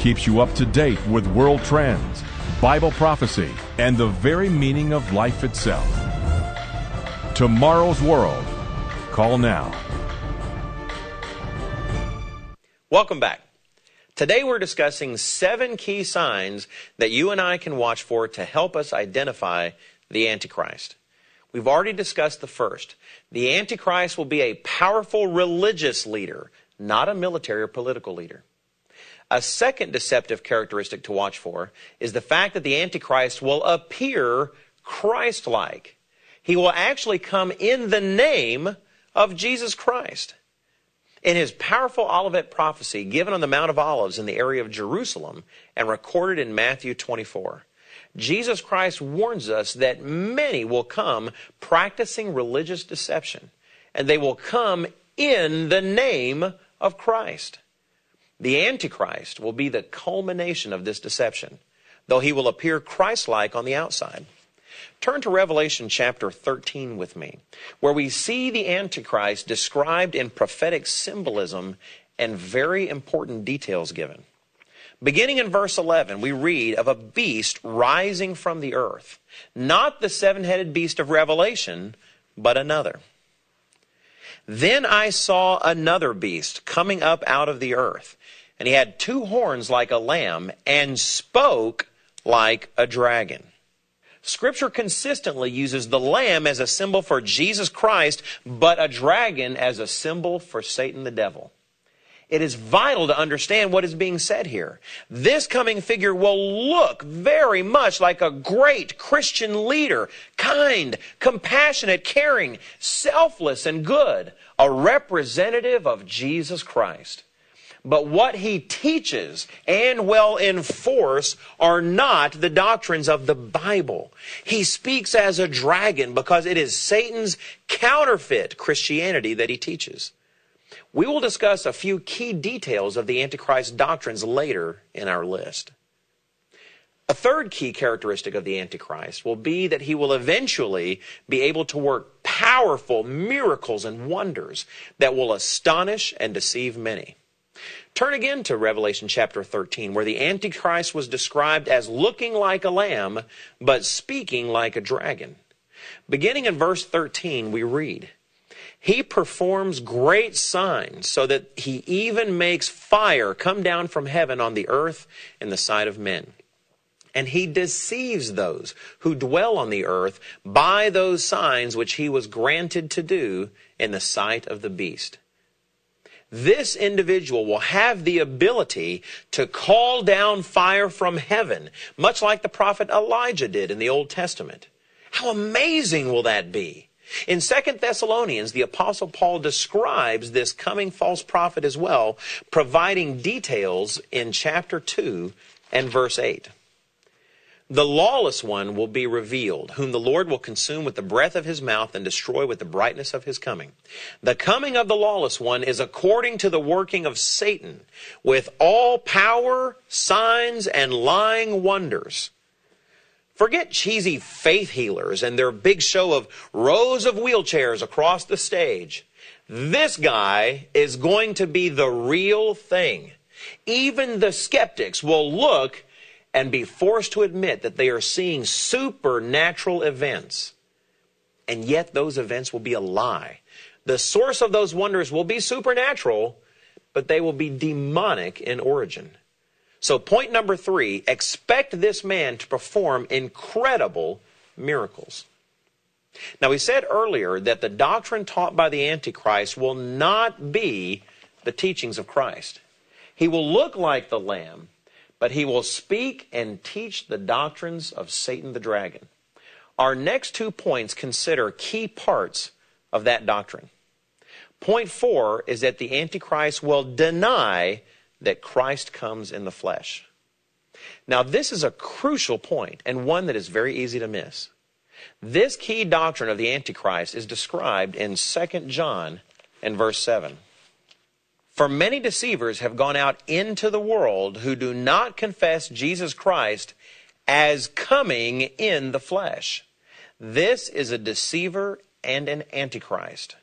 keeps you up to date with world trends, Bible prophecy, and the very meaning of life itself. Tomorrow's World. Call now. Welcome back. Today we're discussing seven key signs that you and I can watch for to help us identify the Antichrist. We've already discussed the first. The Antichrist will be a powerful religious leader, not a military or political leader. A second deceptive characteristic to watch for is the fact that the Antichrist will appear Christ like. He will actually come in the name of Jesus Christ. In his powerful Olivet prophecy given on the Mount of Olives in the area of Jerusalem and recorded in Matthew 24, Jesus Christ warns us that many will come practicing religious deception, and they will come in the name of Christ. The Antichrist will be the culmination of this deception, though he will appear Christ like on the outside. Turn to Revelation chapter 13 with me, where we see the Antichrist described in prophetic symbolism and very important details given. Beginning in verse 11, we read of a beast rising from the earth, not the seven headed beast of Revelation, but another. Then I saw another beast coming up out of the earth, and he had two horns like a lamb, and spoke like a dragon. Scripture consistently uses the lamb as a symbol for Jesus Christ, but a dragon as a symbol for Satan the devil it is vital to understand what is being said here. This coming figure will look very much like a great Christian leader, kind, compassionate, caring, selfless, and good, a representative of Jesus Christ. But what he teaches and will enforce are not the doctrines of the Bible. He speaks as a dragon because it is Satan's counterfeit Christianity that he teaches. We will discuss a few key details of the Antichrist doctrines later in our list. A third key characteristic of the Antichrist will be that he will eventually be able to work powerful miracles and wonders that will astonish and deceive many. Turn again to Revelation chapter 13, where the Antichrist was described as looking like a lamb, but speaking like a dragon. Beginning in verse 13, we read, he performs great signs so that he even makes fire come down from heaven on the earth in the sight of men. And he deceives those who dwell on the earth by those signs which he was granted to do in the sight of the beast. This individual will have the ability to call down fire from heaven, much like the prophet Elijah did in the Old Testament. How amazing will that be? In 2 Thessalonians, the Apostle Paul describes this coming false prophet as well, providing details in chapter 2 and verse 8. The lawless one will be revealed, whom the Lord will consume with the breath of his mouth and destroy with the brightness of his coming. The coming of the lawless one is according to the working of Satan, with all power, signs, and lying wonders Forget cheesy faith healers and their big show of rows of wheelchairs across the stage. This guy is going to be the real thing. Even the skeptics will look and be forced to admit that they are seeing supernatural events. And yet those events will be a lie. The source of those wonders will be supernatural, but they will be demonic in origin. So, point number three expect this man to perform incredible miracles. Now, we said earlier that the doctrine taught by the Antichrist will not be the teachings of Christ. He will look like the Lamb, but he will speak and teach the doctrines of Satan the dragon. Our next two points consider key parts of that doctrine. Point four is that the Antichrist will deny that Christ comes in the flesh. Now, this is a crucial point and one that is very easy to miss. This key doctrine of the Antichrist is described in 2 John and verse 7. For many deceivers have gone out into the world who do not confess Jesus Christ as coming in the flesh. This is a deceiver and an antichrist.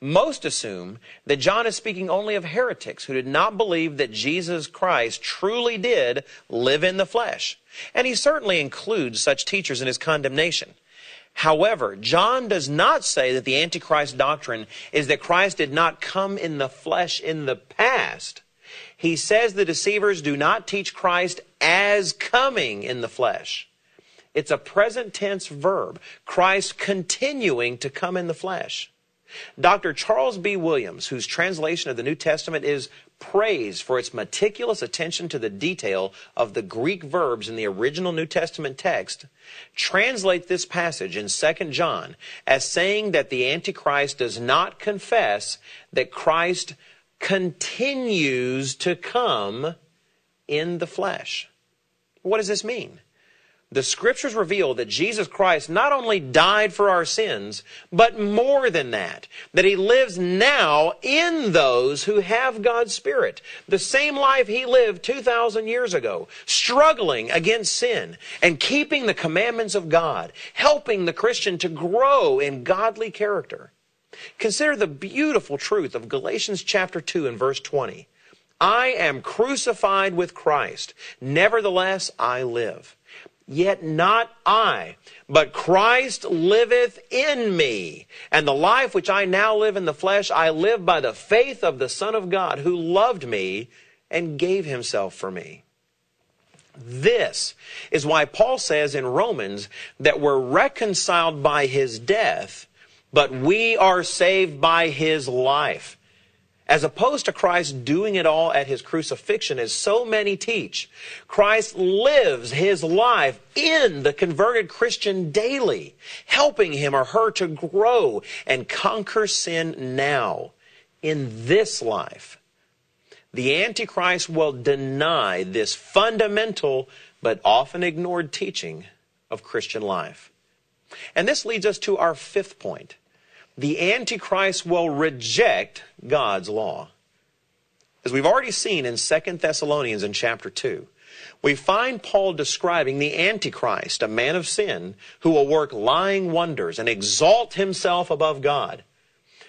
Most assume that John is speaking only of heretics who did not believe that Jesus Christ truly did live in the flesh. And he certainly includes such teachers in his condemnation. However, John does not say that the Antichrist doctrine is that Christ did not come in the flesh in the past. He says the deceivers do not teach Christ as coming in the flesh. It's a present tense verb, Christ continuing to come in the flesh. Dr. Charles B. Williams, whose translation of the New Testament is praised for its meticulous attention to the detail of the Greek verbs in the original New Testament text, translates this passage in 2 John as saying that the Antichrist does not confess that Christ continues to come in the flesh. What does this mean? the scriptures reveal that Jesus Christ not only died for our sins, but more than that, that he lives now in those who have God's Spirit. The same life he lived 2,000 years ago, struggling against sin and keeping the commandments of God, helping the Christian to grow in godly character. Consider the beautiful truth of Galatians chapter 2 and verse 20. I am crucified with Christ. Nevertheless, I live. Yet not I, but Christ liveth in me. And the life which I now live in the flesh, I live by the faith of the Son of God who loved me and gave himself for me. This is why Paul says in Romans that we're reconciled by his death, but we are saved by his life. As opposed to Christ doing it all at his crucifixion, as so many teach, Christ lives his life in the converted Christian daily, helping him or her to grow and conquer sin now, in this life. The Antichrist will deny this fundamental but often ignored teaching of Christian life. And this leads us to our fifth point the Antichrist will reject God's law. As we've already seen in 2 Thessalonians in chapter 2, we find Paul describing the Antichrist, a man of sin, who will work lying wonders and exalt himself above God.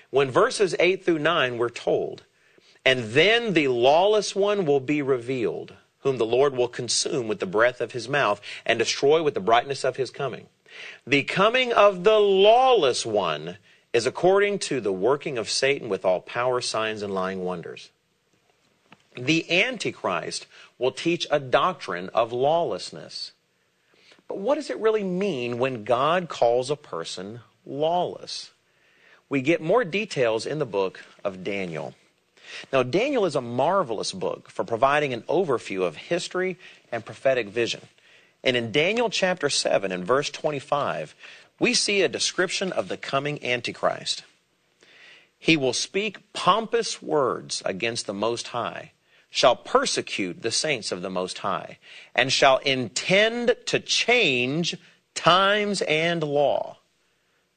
When verses 8 through 9 were told, and then the lawless one will be revealed, whom the Lord will consume with the breath of his mouth and destroy with the brightness of his coming. The coming of the lawless one is according to the working of Satan with all power, signs, and lying wonders. The Antichrist will teach a doctrine of lawlessness. But what does it really mean when God calls a person lawless? We get more details in the book of Daniel. Now, Daniel is a marvelous book for providing an overview of history and prophetic vision. And in Daniel chapter 7 and verse 25, we see a description of the coming Antichrist. He will speak pompous words against the Most High, shall persecute the saints of the Most High, and shall intend to change times and law.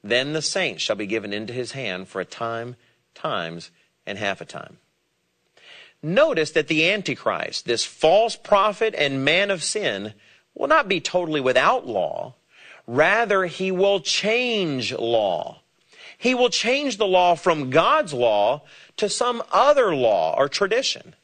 Then the saints shall be given into his hand for a time, times, and half a time. Notice that the Antichrist, this false prophet and man of sin, will not be totally without law. Rather, he will change law. He will change the law from God's law to some other law or tradition.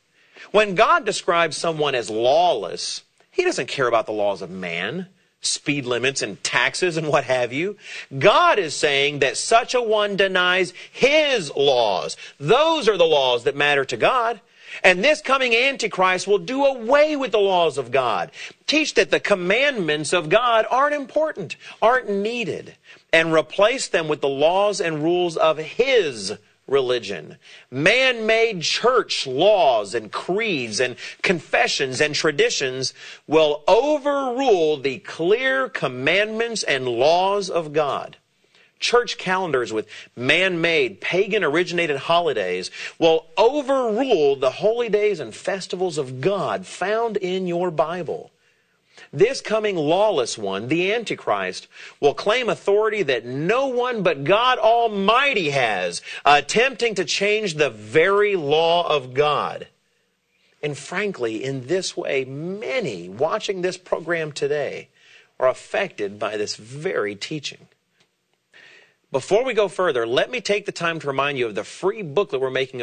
When God describes someone as lawless, he doesn't care about the laws of man, speed limits and taxes and what have you. God is saying that such a one denies his laws. Those are the laws that matter to God. And this coming Antichrist will do away with the laws of God, teach that the commandments of God aren't important, aren't needed, and replace them with the laws and rules of his religion. Man made church laws and creeds and confessions and traditions will overrule the clear commandments and laws of God church calendars with man made, pagan originated holidays will overrule the holy days and festivals of God found in your Bible. This coming lawless one, the Antichrist, will claim authority that no one but God Almighty has, attempting to change the very law of God. And frankly, in this way, many watching this program today are affected by this very teaching. Before we go further, let me take the time to remind you of the free booklet we're making